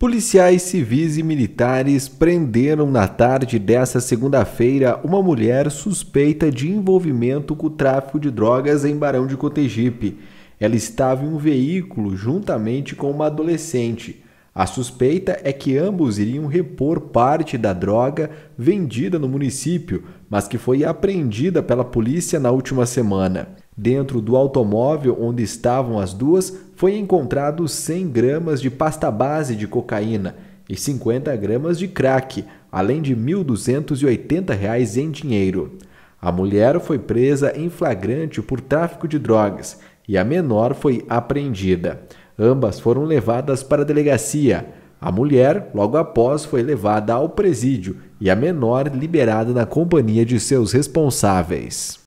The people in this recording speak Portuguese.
Policiais civis e militares prenderam na tarde desta segunda-feira uma mulher suspeita de envolvimento com o tráfico de drogas em Barão de Cotegipe. Ela estava em um veículo juntamente com uma adolescente. A suspeita é que ambos iriam repor parte da droga vendida no município, mas que foi apreendida pela polícia na última semana. Dentro do automóvel onde estavam as duas, foi encontrado 100 gramas de pasta base de cocaína e 50 gramas de crack, além de R$ 1.280 em dinheiro. A mulher foi presa em flagrante por tráfico de drogas e a menor foi apreendida. Ambas foram levadas para a delegacia. A mulher, logo após, foi levada ao presídio e a menor liberada na companhia de seus responsáveis.